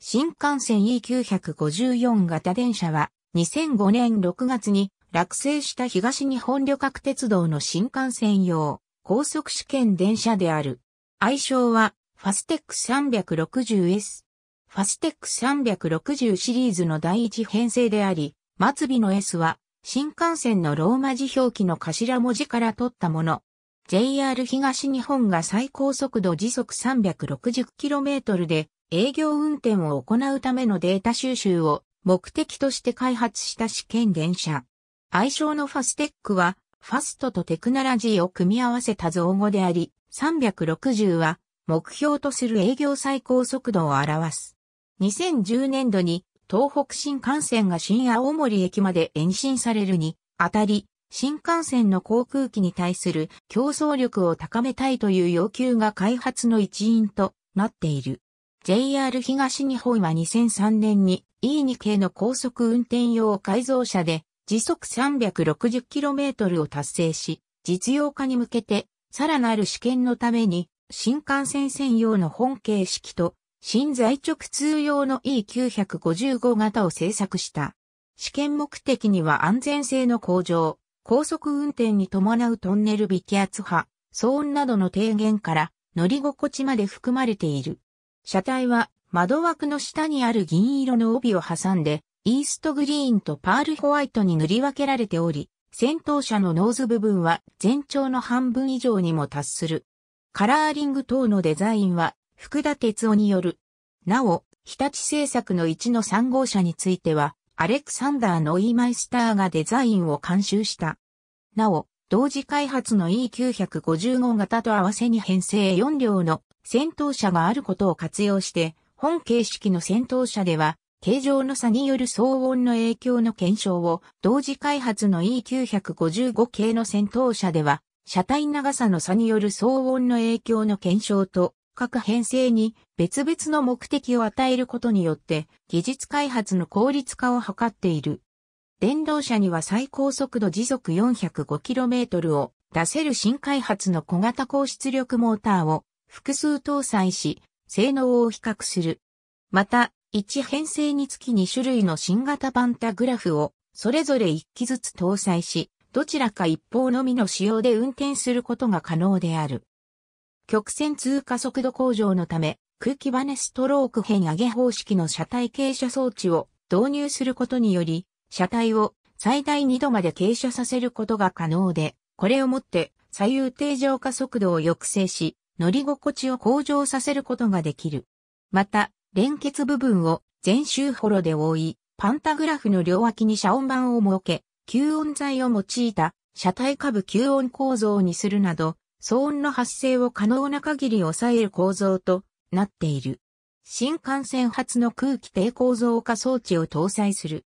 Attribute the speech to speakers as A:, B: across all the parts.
A: 新幹線 E954 型電車は2005年6月に落成した東日本旅客鉄道の新幹線用高速試験電車である。愛称はファステック 360S。ファステック360シリーズの第一編成であり、末尾の S は新幹線のローマ字表記の頭文字から取ったもの。JR 東日本が最高速度時速 360km で営業運転を行うためのデータ収集を目的として開発した試験電車。愛称のファステックは、ファストとテクノラジーを組み合わせた造語であり、360は目標とする営業最高速度を表す。2010年度に東北新幹線が新青森駅まで延伸されるにあたり、新幹線の航空機に対する競争力を高めたいという要求が開発の一因となっている。JR 東日本は2003年に E2 系の高速運転用改造車で時速 360km を達成し、実用化に向けてさらなる試験のために新幹線専用の本形式と新在直通用の E955 型を製作した。試験目的には安全性の向上、高速運転に伴うトンネル微気圧波、騒音などの低減から乗り心地まで含まれている。車体は窓枠の下にある銀色の帯を挟んで、イーストグリーンとパールホワイトに塗り分けられており、先頭車のノーズ部分は全長の半分以上にも達する。カラーリング等のデザインは福田哲夫による。なお、日立製作の1の3号車については、アレクサンダー・の E マイスターがデザインを監修した。なお、同時開発の E955 型と合わせに編成4両の戦闘車があることを活用して、本形式の戦闘車では、形状の差による騒音の影響の検証を、同時開発の E955 系の戦闘車では、車体長さの差による騒音の影響の検証と、各編成に別々の目的を与えることによって、技術開発の効率化を図っている。電動車には最高速度時速 405km を出せる新開発の小型高出力モーターを複数搭載し、性能を比較する。また、1編成につき2種類の新型パンタグラフを、それぞれ1機ずつ搭載し、どちらか一方のみの使用で運転することが可能である。曲線通過速度向上のため、空気バネストローク変上げ方式の車体傾斜装置を導入することにより、車体を最大2度まで傾斜させることが可能で、これをもって左右定常化速度を抑制し、乗り心地を向上させることができる。また、連結部分を全周ホロで覆い、パンタグラフの両脇に遮音板を設け、吸音材を用いた車体下部吸音構造にするなど、騒音の発生を可能な限り抑える構造となっている。新幹線発の空気抵抗増加装置を搭載する。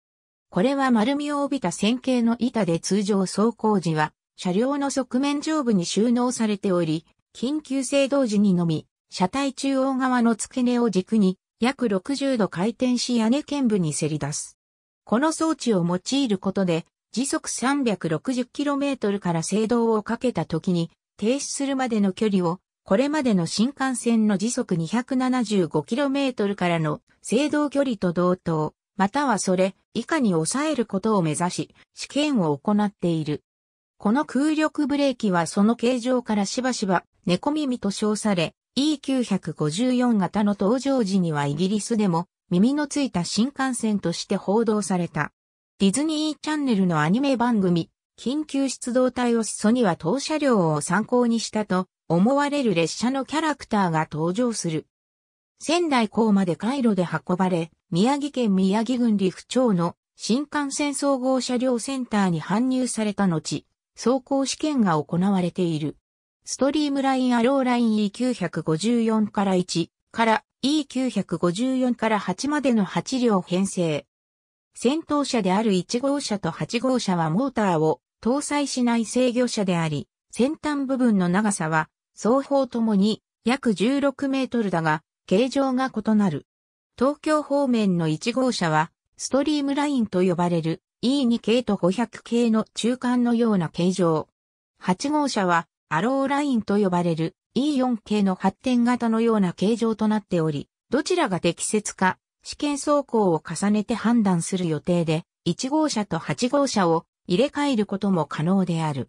A: これは丸みを帯びた線形の板で通常走行時は、車両の側面上部に収納されており、緊急制動時にのみ、車体中央側の付け根を軸に約60度回転し屋根剣部にせり出す。この装置を用いることで、時速 360km から制動をかけた時に、停止するまでの距離を、これまでの新幹線の時速 275km からの制動距離と同等、またはそれ以下に抑えることを目指し、試験を行っている。この空力ブレーキはその形状からしばしば猫耳と称され、E954 型の登場時にはイギリスでも耳のついた新幹線として報道された。ディズニーチャンネルのアニメ番組、緊急出動隊を裾には当車両を参考にしたと思われる列車のキャラクターが登場する。仙台港まで回路で運ばれ、宮城県宮城郡陸町の新幹線総合車両センターに搬入された後、走行試験が行われている。ストリームラインアローライン E954 から1から E954 から8までの8両編成。先頭車である1号車と8号車はモーターを搭載しない制御車であり、先端部分の長さは双方ともに約16メートルだが、形状が異なる。東京方面の1号車は、ストリームラインと呼ばれる E2 系と500系の中間のような形状。8号車はアローラインと呼ばれる E4 系の発展型のような形状となっており、どちらが適切か、試験走行を重ねて判断する予定で、1号車と8号車を入れ替えることも可能である。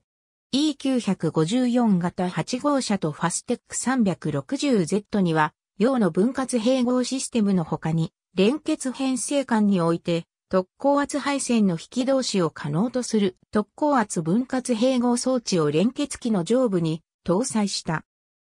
A: E954 型8号車とファステック 360Z には、用の分割併合システムの他に、連結編成間において、特高圧配線の引き同士を可能とする特高圧分割併合装置を連結機の上部に搭載した。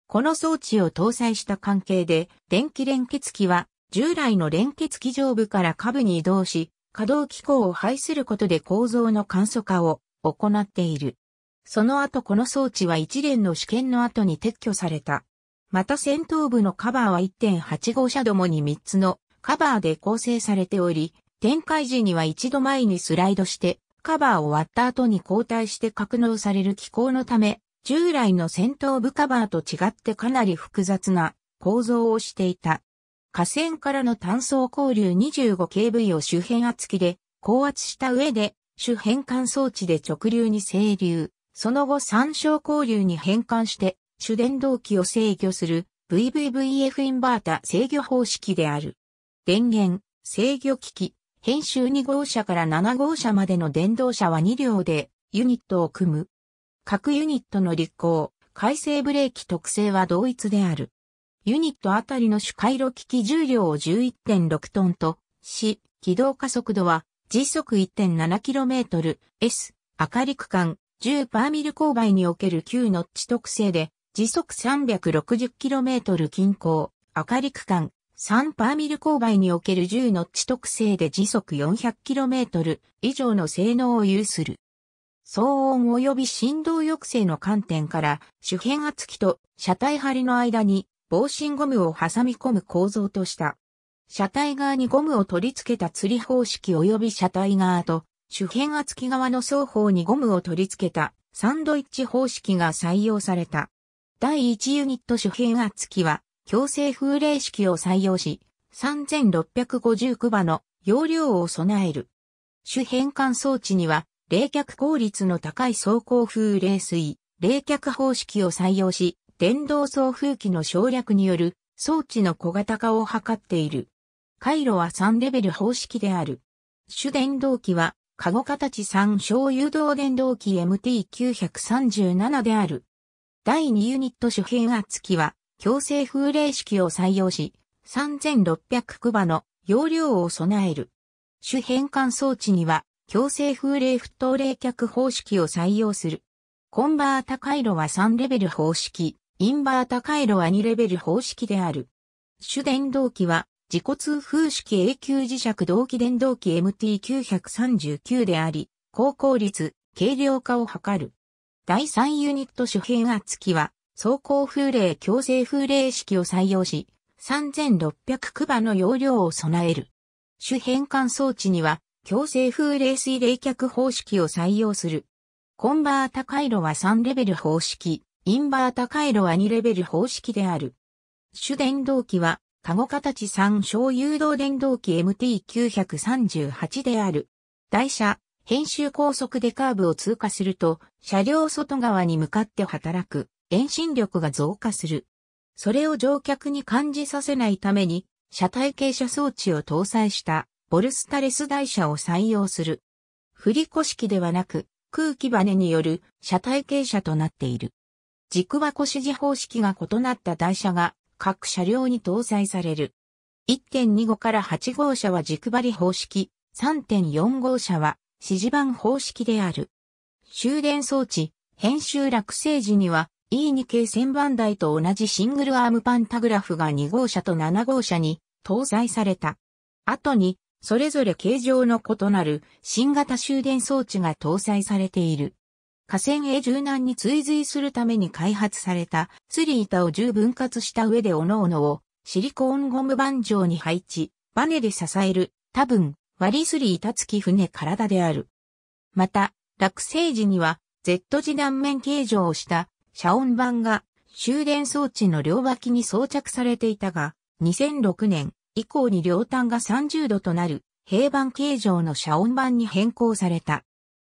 A: この装置を搭載した関係で、電気連結機は従来の連結機上部から下部に移動し、可動機構を排することで構造の簡素化を行っている。その後この装置は一連の試験の後に撤去された。また先頭部のカバーは1 8号車どもに3つのカバーで構成されており、展開時には一度前にスライドして、カバーを割った後に交代して格納される機構のため、従来の戦闘部カバーと違ってかなり複雑な構造をしていた。河川からの単素交流 25kV を周辺圧機で高圧した上で、主変換装置で直流に整流、その後三照交流に変換して、主電動機を制御する VVVF インバータ制御方式である。電源、制御機器、編集2号車から7号車までの電動車は2両でユニットを組む。各ユニットの立候、回生ブレーキ特性は同一である。ユニットあたりの主回路機器重量を11.6トンとし、起動加速度は時速 1.7km、S、明り区間、10パーミル勾配における9ノッチ特性で、時速 360km 近郊、明り区間、サンパーミル勾配における銃のノッチ特性で時速 400km 以上の性能を有する。騒音及び振動抑制の観点から主変圧器と車体張りの間に防振ゴムを挟み込む構造とした。車体側にゴムを取り付けた釣り方式及び車体側と主変圧器側の双方にゴムを取り付けたサンドイッチ方式が採用された。第1ユニット主変圧器は強制風冷式を採用し、3650クバの容量を備える。主変換装置には、冷却効率の高い走行風冷水、冷却方式を採用し、電動送風機の省略による装置の小型化を図っている。回路は3レベル方式である。主電動機は、カゴ形3小誘導電動機 MT937 である。第2ユニット主変圧機は、強制風鈴式を採用し、3600クバの容量を備える。主変換装置には、強制風鈴沸騰冷却方式を採用する。コンバータ回路は3レベル方式、インバータ回路は2レベル方式である。主電動機は、自己通風式永久磁石同期電動機 MT939 であり、高効率、軽量化を図る。第3ユニット主変圧器は、走行風鈴強制風鈴式を採用し、3600クバの容量を備える。主変換装置には、強制風冷水冷却方式を採用する。コンバータ回路は3レベル方式、インバータ回路は2レベル方式である。主電動機は、カゴ形3小誘導電動機 MT938 である。台車、編集高速でカーブを通過すると、車両外側に向かって働く。遠心力が増加する。それを乗客に感じさせないために、車体傾斜装置を搭載したボルスタレス台車を採用する。振り子式ではなく、空気バネによる車体傾斜となっている。軸箱指示方式が異なった台車が各車両に搭載される。1.2号から8号車は軸張り方式、3.4号車は指示板方式である。終電装置、編集落成時には E2 系千番台と同じシングルアームパンタグラフが2号車と7号車に搭載された。後に、それぞれ形状の異なる新型終電装置が搭載されている。河川へ柔軟に追随するために開発されたリー板を10分割した上で各々をシリコーンゴム板状に配置、バネで支える多分割りリー板付き船体である。また、落成時には Z 字断面形状をした遮音板が終電装置の両脇に装着されていたが、2006年以降に両端が30度となる平板形状の遮音板に変更された。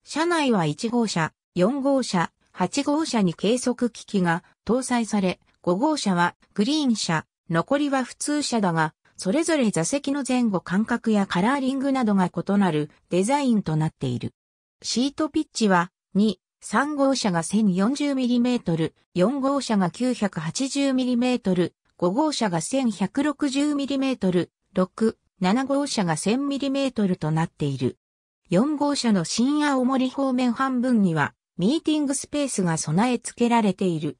A: 車内は1号車、4号車、8号車に計測機器が搭載され、5号車はグリーン車、残りは普通車だが、それぞれ座席の前後間隔やカラーリングなどが異なるデザインとなっている。シートピッチは2、3号車が 1040mm、4号車が 980mm、5号車が 1160mm、6、7号車が 1000mm となっている。4号車の新青森方面半分には、ミーティングスペースが備え付けられている。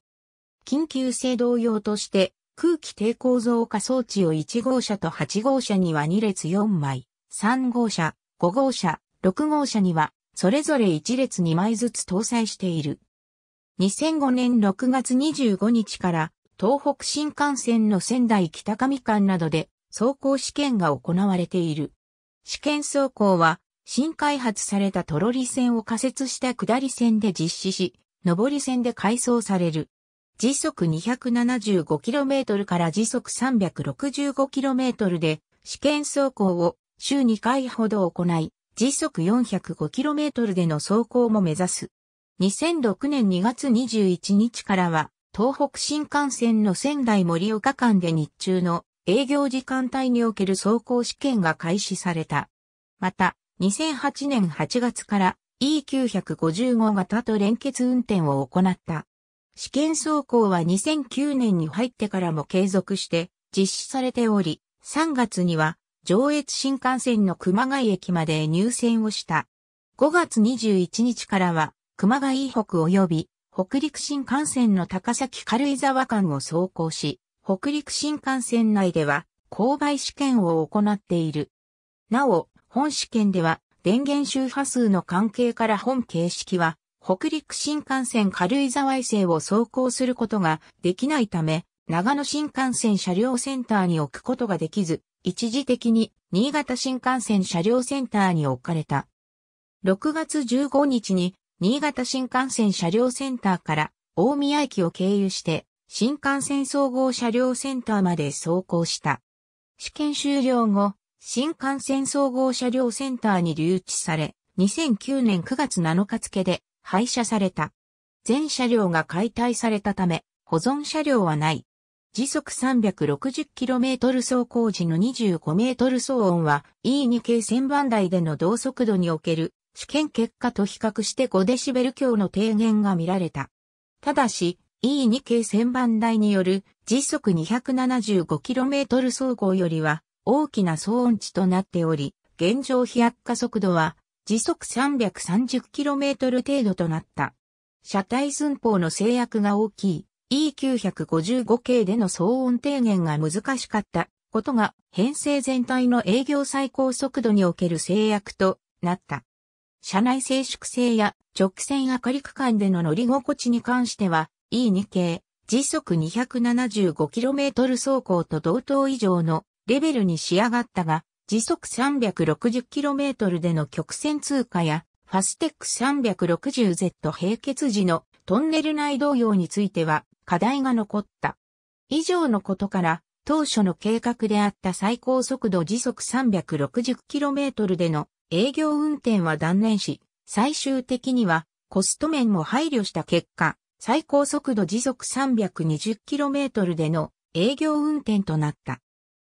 A: 緊急制動用として、空気抵抗増加装置を1号車と8号車には2列4枚、3号車、5号車、6号車にはそれぞれ1列2枚ずつ搭載している。2005年6月25日から東北新幹線の仙台北上間などで走行試験が行われている。試験走行は新開発されたトロリ線を仮設した下り線で実施し、上り線で改装される。時速 275km から時速 365km で試験走行を週2回ほど行い、時速 405km での走行も目指す。2006年2月21日からは、東北新幹線の仙台森岡間で日中の営業時間帯における走行試験が開始された。また、2008年8月から E955 型と連結運転を行った。試験走行は2009年に入ってからも継続して実施されており、3月には上越新幹線の熊谷駅まで入線をした。5月21日からは、熊谷北及び北陸新幹線の高崎軽井沢間を走行し、北陸新幹線内では購買試験を行っている。なお、本試験では電源周波数の関係から本形式は北陸新幹線軽井沢衛星を走行することができないため、長野新幹線車両センターに置くことができず、一時的に新潟新幹線車両センターに置かれた。6月15日に新潟新幹線車両センターから大宮駅を経由して新幹線総合車両センターまで走行した。試験終了後、新幹線総合車両センターに留置され、2009年9月7日付で廃車された。全車両が解体されたため、保存車両はない。時速 360km 走行時の 25m 騒音は E2 系1000番台での同速度における試験結果と比較して 5dB 強の低減が見られた。ただし E2 系1000番台による時速 275km 走行よりは大きな騒音値となっており、現状飛躍化速度は時速 330km 程度となった。車体寸法の制約が大きい。E955 系での騒音低減が難しかったことが編成全体の営業最高速度における制約となった。車内静粛性や直線明かり区間での乗り心地に関しては E2 系時速 275km 走行と同等以上のレベルに仕上がったが時速 360km での曲線通過やファステック 360Z 閉結時のトンネル内同様については課題が残った。以上のことから、当初の計画であった最高速度時速 360km での営業運転は断念し、最終的にはコスト面も配慮した結果、最高速度時速 320km での営業運転となった。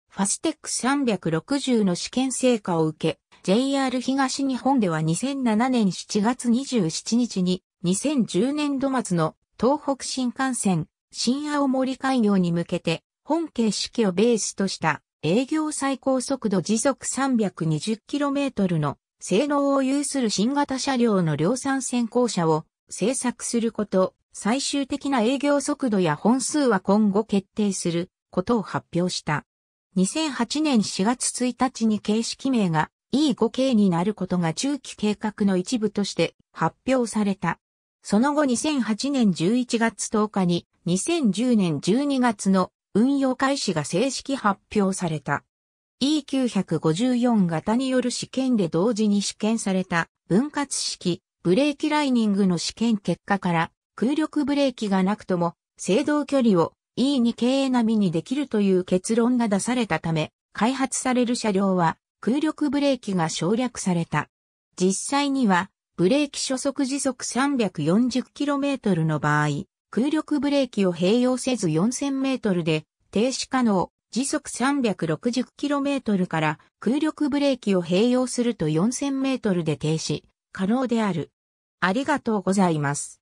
A: ファステック360の試験成果を受け、JR 東日本では2007年7月27日に2010年度末の東北新幹線、新青森開業に向けて、本形式をベースとした営業最高速度時速 320km の性能を有する新型車両の量産先行車を製作すること、最終的な営業速度や本数は今後決定することを発表した。2008年4月1日に形式名が E5 系になることが中期計画の一部として発表された。その後2008年11月10日に2010年12月の運用開始が正式発表された。E954 型による試験で同時に試験された分割式ブレーキライニングの試験結果から空力ブレーキがなくとも制動距離を E2K 並みにできるという結論が出されたため開発される車両は空力ブレーキが省略された。実際にはブレーキ初速時速 340km の場合、空力ブレーキを併用せず 4000m で停止可能、時速 360km から空力ブレーキを併用すると 4000m で停止可能である。ありがとうございます。